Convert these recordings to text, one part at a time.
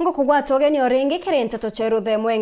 ngo kå gwatå genio rä ngä kä rä nteto cerå themwe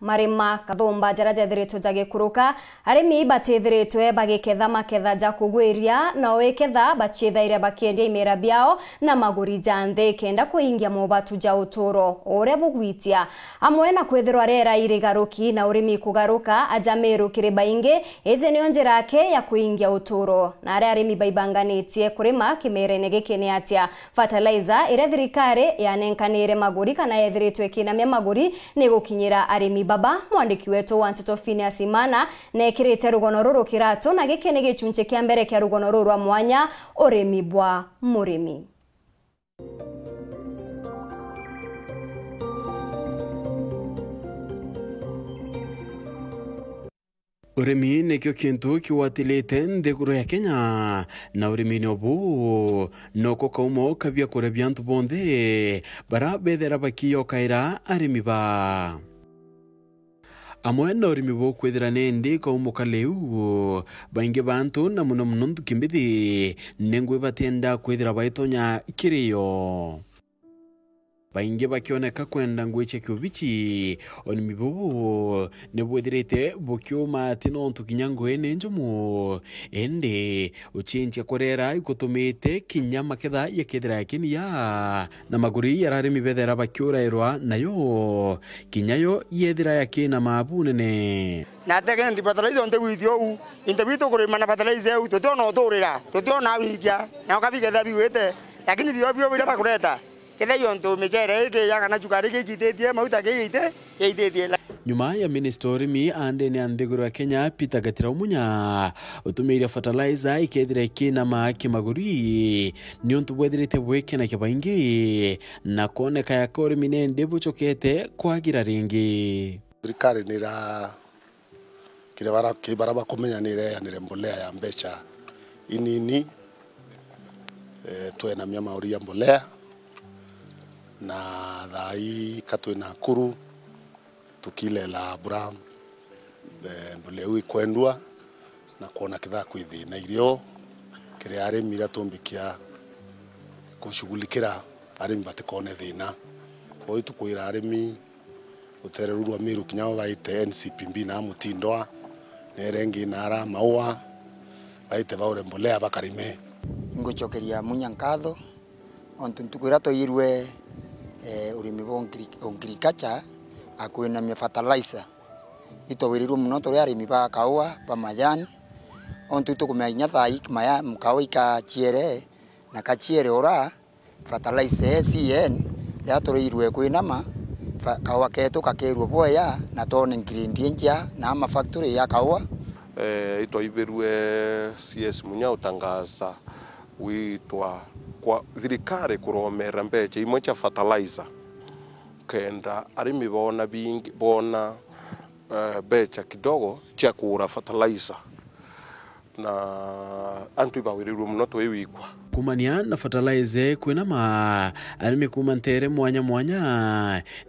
marima kathumba njara njethirĩtwo njagĩkũrũka arĩmi batĩthĩrĩtwe bagĩketha maketha ja njakũgwĩria nao ĩketha bachiethaire bakĩendia imera biao na maguri ja nthĩ kenda kwĩingia mobatu ja ũtũro ũrĩa bugwitia amwe na kwĩthĩrwa rĩera irĩgarũki na ũrĩmi kugaruka aja merũkĩrĩ baingĩ ĩjĩ nĩo njĩra ake ya kuingia ũtũro na arĩa arĩmi baibanganĩtie kũrĩma kĩmerene gĩkĩ nĩ atia fertilizer ĩrĩa thirikari yanenkanĩire maguri kana yethĩrĩtwe kĩnamia magũri nĩ gũkinyĩra arĩmi baba mwandiki wetu wa ntoto phineas imana nekirite rugono ruru kirato na gike ni gichunche kia mbere kia rugono ruru rwa mwanya oremi bwa murimi urimi nikio kintu kiwatilite ndekuro ya kenya na ni obu noko kaumo kabia kuria biantu bonthe bara bethera bakiokaira arimi ba amwe norimi bokwithira nindi kwaumuka u baingi bantu na muno muno nthukimbithi ningwi batienda kwithira baitonya kirio baingi bakioneka kwenda ngu ekyekyubi oni mibubu nibwithirite bukiuma ati nontu kinya ngugi ni njumu indi uchinjia kurera igutumite kinya maketha kini ya na maguri yarari mibethera bakiurairwa nayo kinya yo yethira yakina mabu nene nategendi batalize onte withio u inte witu kurima na batalize u tutionauturira tutionawikia na ukavigetha viwite lakini vio vio vira bakureta kithaiontu michere ikiya kana cukari gichititie mauta kiite giititie nyuma ya minista mi andene a nthiguru ya kenya peter gatira umunya utumiire fertilizer ikethira ikina maaki maguri ni untu bwethirite bwikina kibaingi na kuoneka yaka urimi ni ndibucukite kwagira ringi thirikari nira kira kibara bakumenya nireanire mbulea ya mbeca inini e, eh, twenamia mauri ya mbolea na na kuru katwi Nakuru tukilela mbura eh, mbuleu ikwendua na kuona kithaa na irio kiria arimi iria tumbikia are mbate batikone thina kwoi tukwira arimi utereru rwa miru kinya baite mbi na mutindoa na irengi na ara maua baite baure mbolea bakarime ingucokeria chokeria nkatho ontu ntuku iria twairwe Eh, urimi bwa ongirikacha akwinamia fertilizer itwawirirwe muno turi arimi ba kawa ba majani ontu itukumenya thai maya mkawa chiere na kachiere ora fertilizer CN ya ria turirwe kwinama kaua ketu kakirwe bwaya na tone ingredient ya na ama factory ya kawa eh itwaibirwe CS munya utangaza witwa kwa thirikari kuromera mbeche imwe cha fertilizer kenda ari mibona bingi bona uh, eh, becha kidogo cha kura fertilizer na anthu ivawererwe munoto wiwikwa kumania na fatalaze kwinama alimikuma ntere mwanya mwanya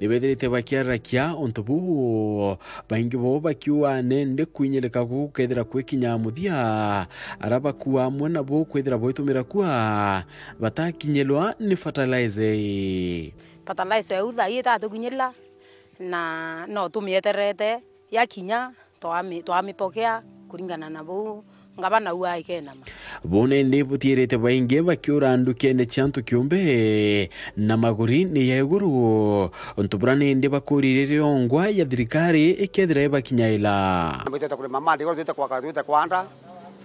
nivetherite vakiarakia onto vuvu vaingi vo vakiuane ndi kwinyelekaku kethira kwikinya muthia ara vakua amwe navo kwithira voitumira kua vatakinyelwa ni fatalaze fatalaze au thai itatukinyirira na no tumieterete yakinya twamipokea kulingana na vau ngaba nau aikenama bona indi butiirite baingi bakiura ndukene ciantu kiumbe na maguri ni ya iguru untu bura nindi bakuririre ongwa ya thirikari ikethira ibakinyaila twita kwanda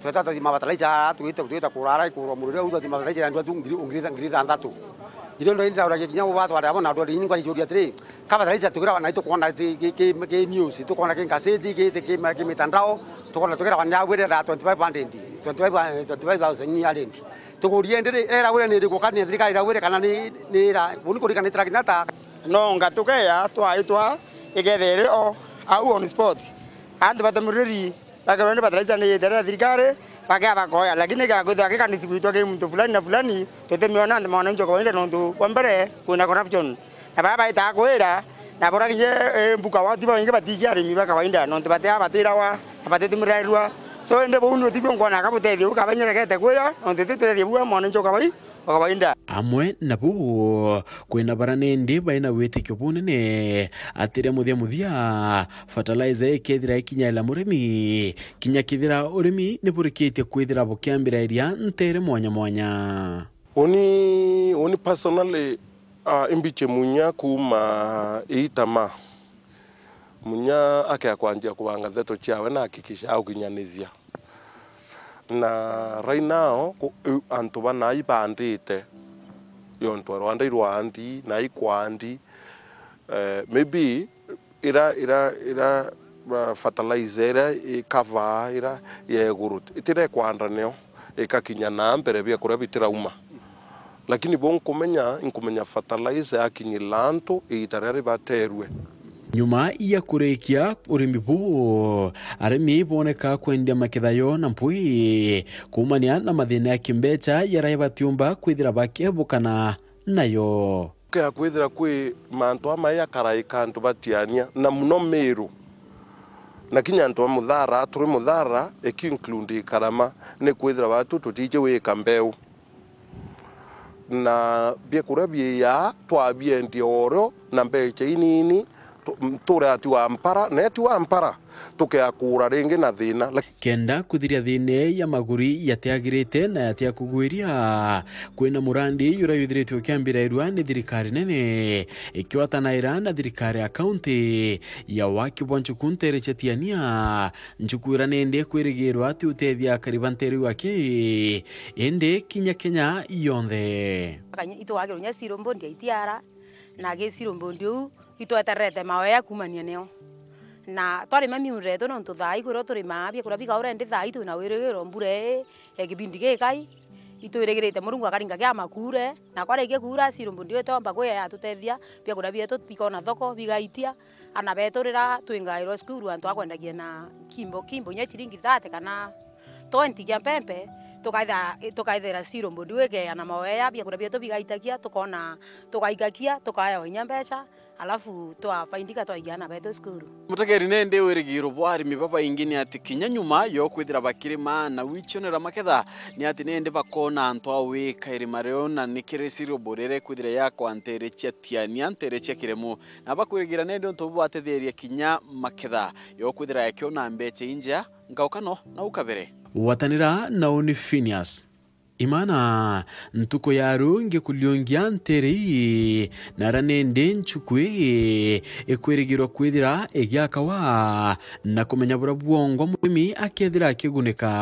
tweta tathima bataraija tuite tuita kurara ikurwa murire utu tathima bataraija ndwa tu ngiri ngiri thantatu irio ndo ndira uragia kinya ubatwa abo na ndo ndini kwani juria tiri kaba tari tugira wana itu kona ti ki ki news itu ki ngasiji ki ki ki mitandao tukona tukira wana awire ra 2500 25 25000 ni arendi tugurie ndiri era wire ni guka ni thirikari ra wire kana ni ni ra buni kurika ni trakinata no ngatugeya twaitwa igethere o au on spot andu batamuriri bakarone bataraisa ni thirikari paka vakoya lakini kakuthi akikanisikuitwa ke mntu fulani na fulani tutemiona nthi mwananchi kawaida nontu wa mbere kuna corruption na vaa vaitakwira na vora kinye e, mbuka wati vaingi vatikia arimi va kawaida nontu vatea vatirawa na vatetumirairwa so ende vounu tivyonkwana kavutethia ukavanyelekete kwira nontu titutethia vua mwananchi kawai wakabainda amwe nabu kwina baranindi baina bwitikio bunene atiria muthia muthia fertilizer ikethira ikinyaira murimi kinya kithira urimi niburikitie kwithira iria ntere mwanya mwanya uni uni personally uh, imbiche munya kuma itama munya akeakwanjia kubanga theto chiawe na akikisha aukinyanithia na right now antu banai yo yontu rwanda irwandi nai kwandi uh, eh, maybe ira ira ira fertilizer ira ikava ira yegurute itire kwandaneo ikakinya na mbere bia kuria bitirauma lakini bo nkumenya nkumenya fertilizer akinyi lantu iitaria nyuma ya kurekia urimi buo arimi boneka kwendia makithayo na mpui kumania na mathina ya kimbecha yaraivatiumba kwithira bakebukana nayo kea kwithira kwi mantu ya karaika antu batiania na muno miru na kinya antu muthara turi muthara ikiinclude karama ni kwithira watu tutije wika mbeu na biakura biia twabiendia oro na mbecha inini tura ati wa mpara na ati wa mpara tukeyakura ringi na thina kenda kuthiria thine ya maguri te na yatiakugwiria kwina murandi kä withiritwe ukiambirairwa ni thirikari nene ikiwatanaira na thirikari ya kaunti ya waki bwa njuku nterechetiania njuku ira nindi kwirigirwa ati utethia kariba nteri wake indi kinya kenya yonthe itwagirwo nya ciro mbondi itiara na gä cirå mbå ndi å u kumania neo na twarä mami miu retå no tå thaa ikwä rwo mabi rä bi biakå ndi a bikaårendi thaa itwä na wä rä gä rwo mbura ä kai itwä rä gä rä te må rungu akaringa gä amakure na kwarä kia kura cirå mbå ndi tomba kwä ya yatå tethia biakå rä a bietå bikona thoko bigaitia ana betå rä ra twä ngaä rwo cukuru antå akwendagia na kimbo kimbo inya ciringi thate kana twenti kia pempe tukaitha tukaithira ciro mundu wigeana na mawe yambia kuna bia tubigaitagia tukona tukaigakia tukayo hinya mbeca alafu twafaindika twaigiana betu skuru mutegeri nende wirigiro bwari mibaba ingi ni ati kinya nyuma yo kwithira bakiri mana wichionera maketha ni ati nende bakona antu awika irima mareona na nikiri ciro burere kwithira yakwa nterechia ni nterechia kiremu na bakwirigira nende untu bwatetheria kinya maketha yo kwithira yakiona mbeca inja ngaukano na ukabere watanira naoni finias imana ntuko yaronge kuliongia nterei naranende nchukwe ekweregerwa kwithira egiakawa na kumenya bura bwongo murimi akethira akiguneka